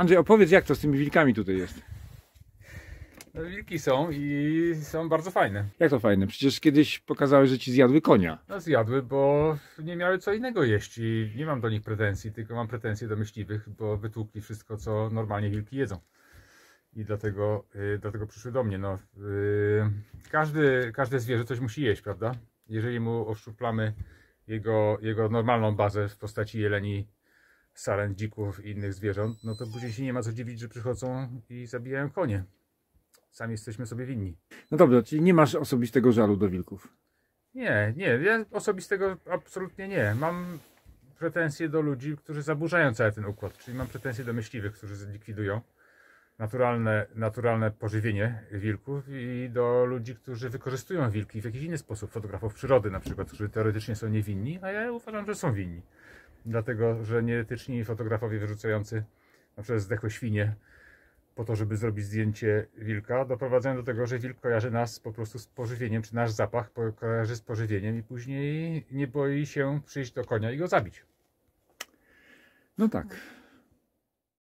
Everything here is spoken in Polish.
Andrzej, opowiedz jak to z tymi wilkami tutaj jest. No, wilki są i są bardzo fajne. Jak to fajne? Przecież kiedyś pokazałeś, że ci zjadły konia. No zjadły, bo nie miały co innego jeść i nie mam do nich pretensji, tylko mam pretensje do myśliwych, bo wytłukli wszystko, co normalnie wilki jedzą. I dlatego, y, dlatego przyszły do mnie. No, yy, każdy, każde zwierzę coś musi jeść, prawda? Jeżeli mu oszczuplamy jego, jego normalną bazę w postaci jeleni dzików i innych zwierząt, no to później się nie ma co dziwić, że przychodzą i zabijają konie. Sami jesteśmy sobie winni. No dobrze, czyli nie masz osobistego żalu do wilków? Nie, nie, ja osobistego absolutnie nie. Mam pretensje do ludzi, którzy zaburzają cały ten układ, czyli mam pretensje do myśliwych, którzy zlikwidują naturalne, naturalne pożywienie wilków i do ludzi, którzy wykorzystują wilki w jakiś inny sposób, fotografów przyrody na przykład, którzy teoretycznie są niewinni, a ja uważam, że są winni dlatego że nieetyczni fotografowie wyrzucający na przykład zdechłe świnie po to, żeby zrobić zdjęcie wilka, doprowadzają do tego, że wilk kojarzy nas po prostu z pożywieniem, czy nasz zapach kojarzy z pożywieniem i później nie boi się przyjść do konia i go zabić. No tak.